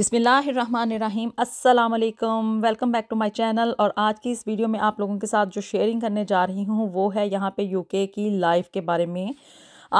बिसमीम् अल्लाम welcome back to my channel और आज की इस वीडियो में आप लोगों के साथ जो शेयरिंग करने जा रही हूँ वो है यहाँ पे यूके की लाइफ के बारे में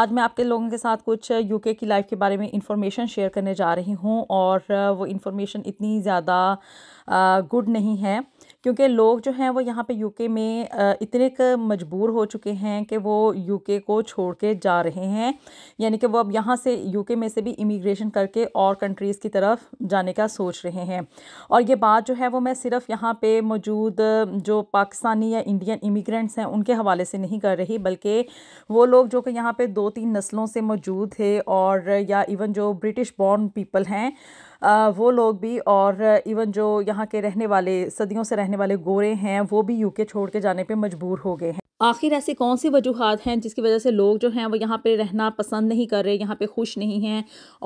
आज मैं आपके लोगों के साथ कुछ यूके की लाइफ के बारे में इंफॉर्मेशन शेयर करने जा रही हूँ और वो इन्फॉर्मेशन इतनी ज़्यादा गुड नहीं है क्योंकि लोग जो हैं वो यहाँ पे यूके में इतने मजबूर हो चुके हैं कि वो यूके को छोड़ के जा रहे हैं यानी कि वो अब यहाँ से यूके में से भी इमिग्रेशन करके और कंट्रीज़ की तरफ जाने का सोच रहे हैं और ये बात जो है वो मैं सिर्फ यहाँ पे मौजूद जो पाकिस्तानी या इंडियन इमिग्रेंट्स हैं उनके हवाले से नहीं कर रही बल्कि वो लोग जो कि यहाँ पर दो तीन नस्लों से मौजूद थे और या इवन जो ब्रिटिश बॉर्न पीपल हैं वो लोग भी और इवन जो यहाँ के रहने वाले सदियों से रहने वाले गोरे हैं वो भी यूके छोड़ के जाने पर मजबूर हो गए हैं आखिर ऐसी कौन सी वजूहत हैं जिसकी वजह से लोग जो हैं वो यहाँ पे रहना पसंद नहीं कर रहे यहाँ पे खुश नहीं हैं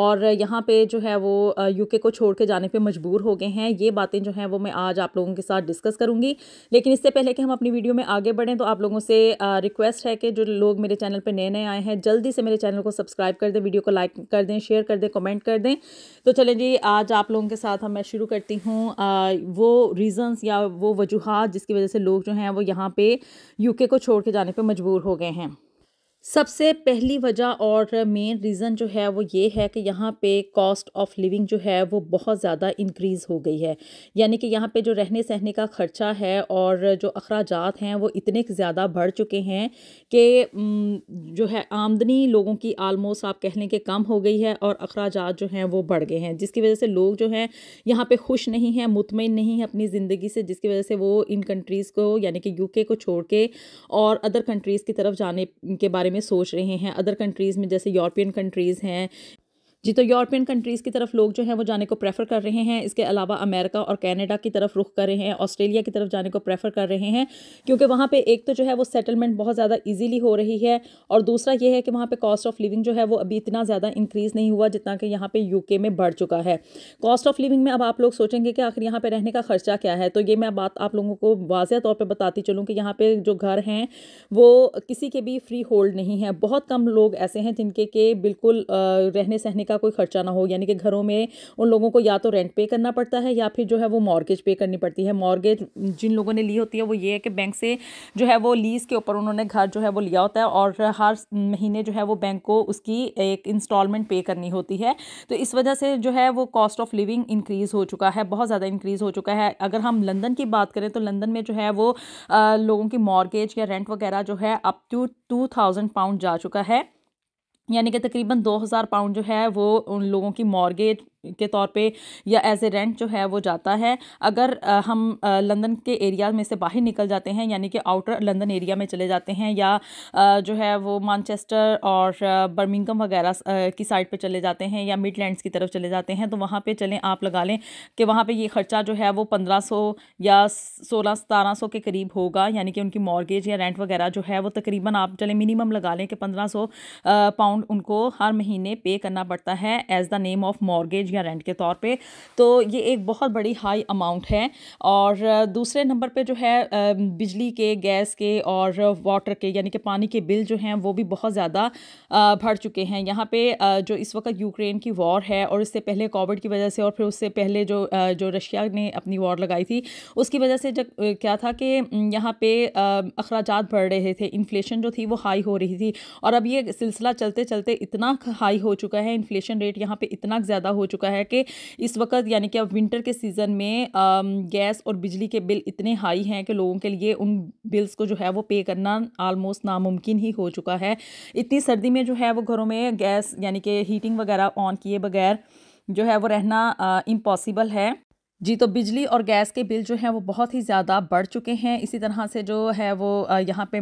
और यहाँ पे जो है वो यूके को छोड़ के जाने पे मजबूर हो गए हैं ये बातें जो हैं वो मैं आज आप लोगों के साथ डिस्कस करूँगी लेकिन इससे पहले कि हम अपनी वीडियो में आगे बढ़ें तो आप लोगों से रिक्वेस्ट है कि जो लोग मेरे चैनल पर नए नए आए हैं जल्दी से मेरे चैनल को सब्सक्राइब कर दें वीडियो को लाइक कर दें शेयर कर दें कमेंट कर दें तो चले जी आज आप लोगों के साथ हम मैं शुरू करती हूँ वो रीज़न्स या वो वजूहत जिसकी वजह से लोग जो हैं वो यहाँ पर यू को छोड़ के जाने पर मजबूर हो गए हैं सबसे पहली वजह और मेन रीज़न जो है वो ये है कि यहाँ पे कॉस्ट ऑफ लिविंग जो है वो बहुत ज़्यादा इंक्रीज़ हो गई है यानी कि यहाँ पे जो रहने सहने का ख़र्चा है और जो अखराज हैं वो इतने ज़्यादा बढ़ चुके हैं कि जो है आमदनी लोगों की आलमोस्ट आप कह लें कि कम हो गई है और अखराज जो हैं वो बढ़ गए हैं जिसकी वजह से लोग जो हैं यहाँ पर खुश नहीं हैं मुतमिन नहीं है अपनी ज़िंदगी से जिसकी वजह से वो इन कंट्रीज़ को यानी कि यू को छोड़ के और अदर कंट्रीज़ की तरफ जाने के बारे में में सोच रहे हैं अदर कंट्रीज़ में जैसे यूरोपियन कंट्रीज़ हैं जी तो यूरोपियन कंट्रीज़ की तरफ लोग जो हैं वो जाने को प्रेफर कर रहे हैं इसके अलावा अमेरिका और कैनेडा की तरफ रुख कर रहे हैं ऑस्ट्रेलिया की तरफ जाने को प्रेफर कर रहे हैं क्योंकि वहाँ पे एक तो जो है वो सेटलमेंट बहुत ज़्यादा ईजीली हो रही है और दूसरा ये है कि वहाँ पे कॉस्ट ऑफ लिविंग जो है वो अभी इतना ज़्यादा इंक्रीज़ नहीं हुआ जितना कि यहाँ पर यू में बढ़ चुका है कॉस्ट ऑफ लिविंग में अब आप लोग सोचेंगे कि आखिर यहाँ पर रहने का ख़र्चा क्या है तो ये मैं बात आप लोगों को वाजह तौर पर बताती चलूँ कि यहाँ पर जो घर हैं वो किसी के भी फ्री होल्ड नहीं है बहुत कम लोग ऐसे हैं जिनके के बिल्कुल रहने सहने का का कोई खर्चा ना हो यानी कि घरों में उन लोगों को या तो रेंट पे करना पड़ता है या फिर जो है वो मॉर्गेज पे करनी पड़ती है मॉर्गेज जिन लोगों ने ली होती है वो ये है कि बैंक से जो है वो लीज़ के ऊपर उन्होंने घर जो है वो लिया होता है और हर महीने जो है वो बैंक को उसकी एक इंस्टॉलमेंट पे करनी होती है तो इस वजह से जो है वो कॉस्ट ऑफ लिविंग इंक्रीज़ हो चुका है बहुत ज़्यादा इंक्रीज़ हो चुका है अगर हम लंदन की बात करें तो लंदन में जो है वो आ, लोगों की मॉर्गेज या रेंट वगैरह जो है up to two thousand pound जा चुका है यानी कि तकरीबन दो हज़ार पाउंड जो है वो उन लोगों की मॉर्गेज के तौर पे या एज ए रेंट जो है वो जाता है अगर हम लंदन के एरिया में से बाहर निकल जाते हैं यानी कि आउटर लंदन एरिया में चले जाते हैं या जो है वो मानचेस्टर और बर्मिंगम वगैरह की साइड पे चले जाते हैं या मिडलैंड्स की तरफ चले जाते हैं तो वहाँ पे चलें आप लगा लें कि वहाँ पे ये ख़र्चा जो है वो पंद्रह सौ या सोलह सतारह सौ के करीब होगा यानी कि उनकी मॉर्गेज या रेंट वगैरह जो है वो तकरीबन आप चलें मिनिमम लगा लें कि पंद्रह सौ पाउंड उनको हर महीने पे करना पड़ता है as the name of mortgage या रेंट के तौर पे तो ये एक बहुत बड़ी हाई अमाउंट है और दूसरे नंबर पे जो है बिजली के गैस के और वाटर के यानी कि पानी के बिल जो हैं वो भी बहुत ज़्यादा भर चुके हैं यहाँ पे जो इस वक्त यूक्रेन की वॉर है और इससे पहले कोविड की वजह से और फिर उससे पहले जो जो रशिया ने अपनी वॉर लगाई थी उसकी वजह से जब क्या था कि यहाँ पे अखराज बढ़ रहे थे इन्फ्लेशन जो थी वो हाई हो रही थी और अब ये सिलसिला चलते चलते इतना हाई हो चुका है इन्फ्लेशन रेट यहाँ पर इतना ज़्यादा हो चुका चुका है कि इस वक्त यानी कि अब विंटर के सीज़न में गैस और बिजली के बिल इतने हाई हैं कि लोगों के लिए उन बिल्स को जो है वो पे करना आलमोस्ट नामुमकिन ही हो चुका है इतनी सर्दी में जो है वो घरों में गैस यानी कि हीटिंग वगैरह ऑन किए बगैर जो है वो रहना इम्पॉसिबल है जी तो बिजली और गैस के बिल जो हैं वो बहुत ही ज़्यादा बढ़ चुके हैं इसी तरह से जो है वो यहाँ पे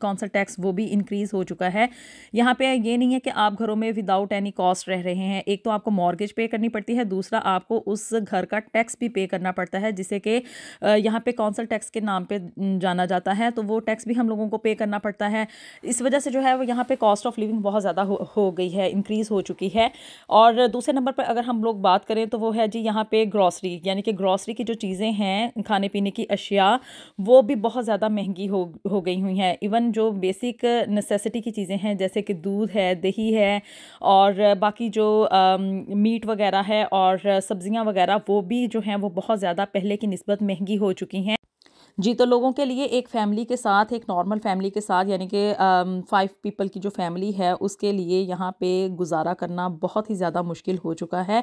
कौन सा टैक्स वो भी इंक्रीज़ हो चुका है यहाँ पे ये नहीं है कि आप घरों में विदाउट एनी कॉस्ट रह रहे हैं एक तो आपको मॉर्गेज पे करनी पड़ती है दूसरा आपको उस घर का टैक्स भी पे करना पड़ता है जिसे कि यहाँ पर कौन टैक्स के नाम पर जाना जाता है तो वो टैक्स भी हम लोगों को पे करना पड़ता है इस वजह से जो है वो यहाँ पर कॉस्ट ऑफ लिविंग बहुत ज़्यादा हो, हो गई है इंक्रीज़ हो चुकी है और दूसरे नंबर पर अगर हम लोग बात करें तो वो है जी यहाँ पर ग्रॉसरी यानी कि ग्रॉसरी की जो चीज़ें हैं खाने पीने की अशिया वो भी बहुत ज़्यादा महंगी हो हो गई हुई हैं इवन जो बेसिक नेसेसिटी की चीज़ें हैं जैसे कि दूध है दही है और बाकी जो आ, मीट वगैरह है और सब्ज़ियाँ वगैरह वो भी जो हैं वो बहुत ज़्यादा पहले की नस्बत महंगी हो चुकी हैं जी तो लोगों के लिए एक फैमिली के साथ एक नॉर्मल फैमिली के साथ यानी कि फाइव पीपल की जो फैमिली है उसके लिए यहाँ पे गुजारा करना बहुत ही ज़्यादा मुश्किल हो चुका है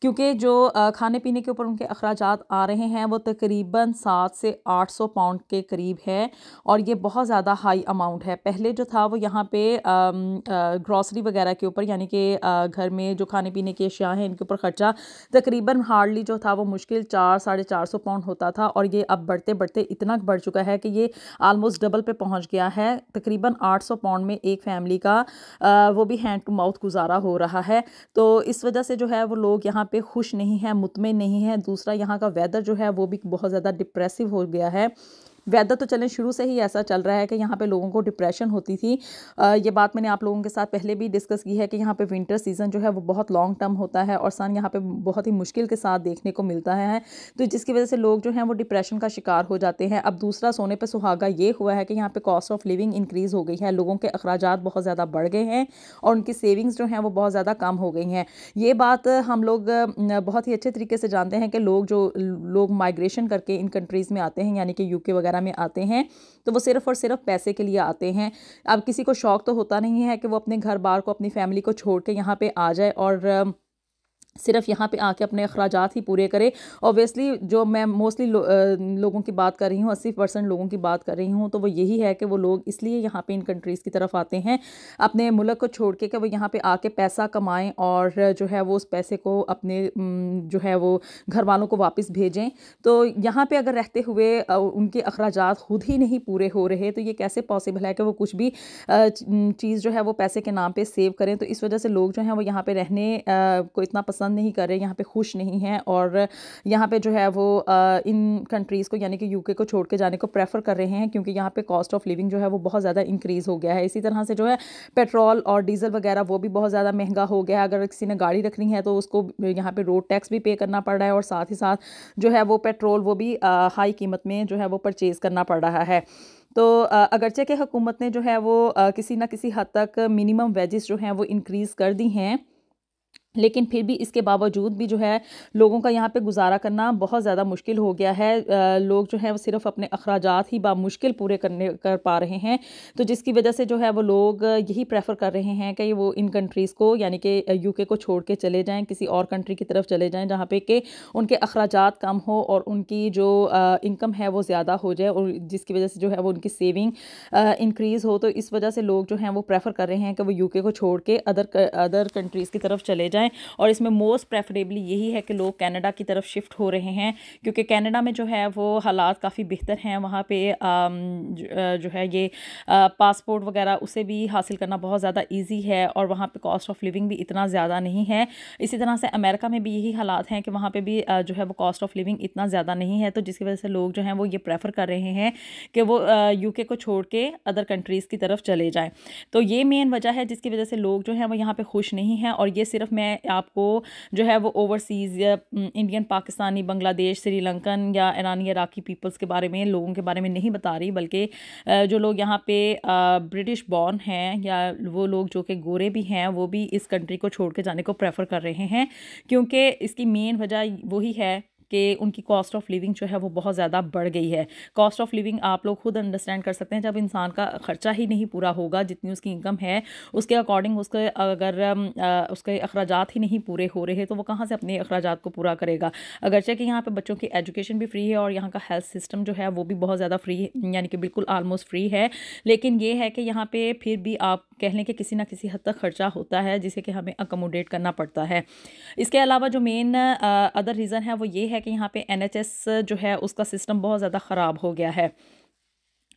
क्योंकि जो खाने पीने के ऊपर उनके अखराज आ रहे हैं वो तकरीबन सात से आठ सौ पाउंड के करीब है और ये बहुत ज़्यादा हाई अमाउंट है पहले जो था वो यहाँ पे ग्रॉसरी वगैरह के ऊपर यानी कि घर में जो खाने पीने की अशिया हैं इनके ऊपर ख़र्चा तकरीबन हार्डली जो था वो मुश्किल चार साढ़े चार सौ पाउंड होता था और ये अब बढ़ते बढ़ते इतना बढ़ चुका है कि ये आलमोस्ट डबल पे पहुँच गया है तकरीबन आठ सौ पाउंड में एक फैमिली का वो भी हैंड टू माउथ गुजारा हो रहा है तो इस वजह से जो है वो लोग यहाँ यहाँ पे खुश नहीं है मुतमिन नहीं है दूसरा यहाँ का वेदर जो है वो भी बहुत ज़्यादा डिप्रेसिव हो गया है वेदर तो चलें शुरू से ही ऐसा चल रहा है कि यहाँ पे लोगों को डिप्रेशन होती थी आ, ये बात मैंने आप लोगों के साथ पहले भी डिस्कस की है कि यहाँ पे विंटर सीज़न जो है वो बहुत लॉन्ग टर्म होता है और सन यहाँ पे बहुत ही मुश्किल के साथ देखने को मिलता है तो जिसकी वजह से लोग जो हैं वो डिप्रेशन का शिकार हो जाते हैं अब दूसरा सोने पर सुहागा ये हुआ है कि यहाँ पर कॉस्ट ऑफ लिविंग इंक्रीज़ हो गई है लोगों के अखराज बहुत ज़्यादा बढ़ गए हैं और उनकी सेविंग्स जो हैं वो बहुत ज़्यादा कम हो गई हैं ये बात हम लोग बहुत ही अच्छे तरीके से जानते हैं कि लोग जो लोग माइग्रेशन करके इन कंट्रीज़ में आते हैं यानी कि यू वगैरह वगैरह में आते हैं तो वो सिर्फ़ और सिर्फ पैसे के लिए आते हैं अब किसी को शौक़ तो होता नहीं है कि वो अपने घर बार को अपनी फैमिली को छोड़ के यहाँ पर आ जाए और सिर्फ यहाँ पे आके अपने अखराज ही पूरे करे ऑब्वियसली जो मैं मोस्टली लो, लोगों की बात कर रही हूँ अस्सी परसेंट लोगों की बात कर रही हूँ तो वो यही है कि वो लोग इसलिए यहाँ पे इन कंट्रीज़ की तरफ आते हैं अपने मुल्क को छोड़ के कि वो यहाँ पे आके पैसा कमाएं और जो है वो उस पैसे को अपने जो है वो घर वालों को वापस भेजें तो यहाँ पर अगर रहते हुए उनके अखराज खुद ही नहीं पूरे हो रहे तो ये कैसे पॉसिबल है कि वो कुछ भी चीज़ जो है वो पैसे के नाम पर सेव करें तो इस वजह से लोग जो हैं वो यहाँ पर रहने को इतना पसंद पसंद नहीं कर रहे यहाँ पे खुश नहीं हैं और यहाँ पे जो है वो इन कंट्रीज़ को यानी कि यूके को छोड़ के जाने को प्रेफर कर रहे हैं क्योंकि यहाँ पे कॉस्ट ऑफ लिविंग जो है वो बहुत ज़्यादा इंक्रीज़ हो गया है इसी तरह से जो है पेट्रोल और डीजल वगैरह वो भी बहुत ज़्यादा महंगा हो गया है अगर किसी ने गाड़ी रखनी है तो उसको यहाँ पर रोड टैक्स भी पे करना पड़ रहा है और साथ ही साथ जो है वो पेट्रोल वो भी हाई कीमत में जो है वो परचेज़ करना पड़ रहा है तो अगरचे के हुकूमत ने जो है वो किसी ना किसी हद तक मिनिमम वेजेस जो हैं वो इनक्रीज़ कर दी हैं लेकिन फिर भी इसके बावजूद भी जो है लोगों का यहाँ पे गुजारा करना बहुत ज़्यादा मुश्किल हो गया है आ, लोग जो है वो सिर्फ अपने अखराज ही बामुश्किल पूरे करने कर पा रहे हैं तो जिसकी वजह से जो है वो लोग यही प्रेफर कर रहे हैं कि वो इन कंट्रीज़ को यानी कि यूके को छोड़ के चले जाएँ किसी और कंट्री की तरफ चले जाएँ जहाँ पर कि उनके अखराज कम हो और उनकी जो इनकम है वो ज़्यादा हो जाए और जिसकी वजह से जो है वो उनकी सेविंग इंक्रीज़ हो तो इस वजह से लोग जो हैं वो प्रेफर कर रहे हैं कि वो यू को छोड़ के अदर अदर कंट्रीज़ की तरफ चले जाएँ जाएँ और इसमें मोस्ट प्रेफरेबली यही है कि लोग कैनेडा की तरफ शिफ्ट हो रहे हैं क्योंकि कैनेडा में जो है वो हालात काफ़ी बेहतर हैं वहाँ पे जो है ये पासपोर्ट वगैरह उसे भी हासिल करना बहुत ज़्यादा ईजी है और वहाँ पर कॉस्ट ऑफ लिविंग भी इतना ज़्यादा नहीं है इसी तरह से अमेरिका में भी यही हालात हैं कि वहाँ पर भी जो है वो कॉस्ट ऑफ लिविंग इतना ज़्यादा नहीं है तो जिसकी वजह से लोग जो हैं वो ये प्रेफर कर रहे हैं कि वो यूके को छोड़ के अदर कंट्रीज़ की तरफ चले जाएँ तो ये मेन वजह है जिसकी वजह से लोग जो हैं वो यहाँ पर खुश नहीं हैं और ये सिर्फ मैं आपको जो है वो ओवरसीज़ या इंडियन पाकिस्तानी बांग्लादेश श्रीलंकन या ईरानी इराक़ी पीपल्स के बारे में लोगों के बारे में नहीं बता रही बल्कि जो लोग यहाँ पे ब्रिटिश बॉर्न हैं या वो लोग जो कि गोरे भी हैं वो भी इस कंट्री को छोड़ के जाने को प्रेफर कर रहे हैं क्योंकि इसकी मेन वजह वही है कि उनकी कॉस्ट ऑफ लिविंग जो है वो बहुत ज़्यादा बढ़ गई है कॉस्ट ऑफ लिविंग आप लोग खुद अंडरस्टैंड कर सकते हैं जब इंसान का ख़र्चा ही नहीं पूरा होगा जितनी उसकी इनकम है उसके अकॉर्डिंग उसके अगर उसके अखराज ही नहीं पूरे हो रहे तो वो कहाँ से अपने अखराज को पूरा करेगा अगरचे कि यहाँ पर बच्चों की एजुकेशन भी फ्री है और यहाँ का हेल्थ सिस्टम जो है वो भी बहुत ज़्यादा फ्री यानी कि बिल्कुल आलमोस्ट फ्री है लेकिन ये है कि यहाँ पर फिर भी आप कह लें कि किसी ना किसी हद तक ख़र्चा होता है जिसे कि हमें अकोमोडेट करना पड़ता है इसके अलावा जो मेन अदर रीज़न है वो ये है कि यहाँ पे एनएचएस जो है उसका सिस्टम बहुत ज़्यादा ख़राब हो गया है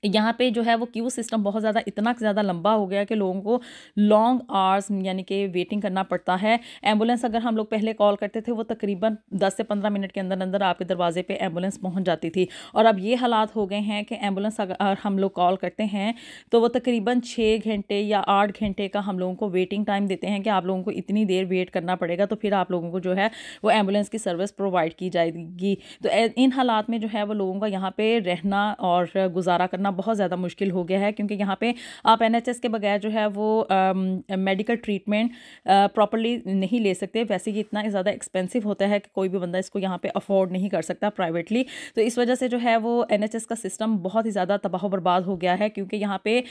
यहाँ पे जो है वो क्यू सिस्टम बहुत ज़्यादा इतना ज़्यादा लंबा हो गया कि लोगों को लॉन्ग आवर्स यानी कि वेटिंग करना पड़ता है एम्बुलेंस अगर हम लोग पहले कॉल करते थे वो तकरीबन 10 से 15 मिनट के अंदर अंदर आपके दरवाजे पे एम्बुलेंस पहुँच जाती थी और अब ये हालात हो गए हैं कि एम्बुलेंस अगर हम लोग कॉल करते हैं तो वो तकरीबन छः घंटे या आठ घंटे का हम लोगों को वेटिंग टाइम देते हैं कि आप लोगों को इतनी देर वेट करना पड़ेगा तो फिर आप लोगों को जो है वो एम्बुलेंस की सर्विस प्रोवाइड की जाएगी तो इन हालात में जो है वो लोगों का यहाँ पर रहना और गुजारा करना करना बहुत ज़्यादा मुश्किल हो गया है क्योंकि यहाँ पे आप एन के बगैर जो है वो मेडिकल ट्रीटमेंट प्रॉपरली नहीं ले सकते वैसे ही इतना ज़्यादा एक्सपेंसिव होता है कि कोई भी बंदा इसको यहाँ पर अफोर्ड नहीं कर सकता प्राइवेटली तो इस वजह से जो है वो एन का सिस्टम बहुत ही ज़्यादा तबाह बर्बाद हो गया है क्योंकि यहाँ पर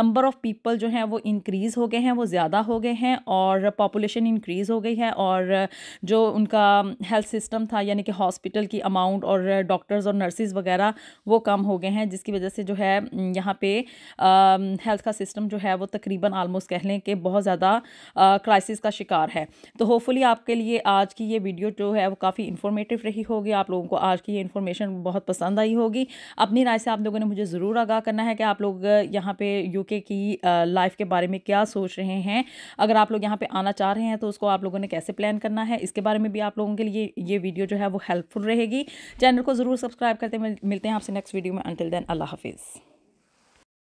नंबर ऑफ़ पीपल जो हैं वो इंक्रीज़ हो गए हैं वो ज़्यादा हो गए हैं और पॉपुलेशन इंक्रीज़ हो गई है और जो उनका हेल्थ सिस्टम था यानी कि हॉस्पिटल की अमाउंट और डॉक्टर्स और नर्सिस वगैरह वो कम हो गए हैं जिसकी वजह से जो है है यहाँ पे हेल्थ का सिस्टम जो है वो तकरीबन आलमोस्ट कह लें कि बहुत ज़्यादा क्राइसिस का शिकार है तो होपफुली आपके लिए आज की ये वीडियो जो है वो काफ़ी इन्फॉर्मेटिव रही होगी आप लोगों को आज की ये इन्फॉर्मेशन बहुत पसंद आई होगी अपनी राय से आप लोगों ने मुझे ज़रूर आगाह करना है कि आप लोग यहाँ पे यूके की लाइफ के बारे में क्या सोच रहे हैं अगर आप लोग यहाँ पे आना चाह रहे हैं तो उसको आप लोगों ने कैसे प्लान करना है इसके बारे में भी आप लोगों के लिए ये वीडियो जो है वो हेल्पफुल रहेगी चैनल को ज़रूर सब्सक्राइब करते मिलते हैं आपसे नेक्स्ट वीडियो में अंटिल देन अल्लाह हाफिज़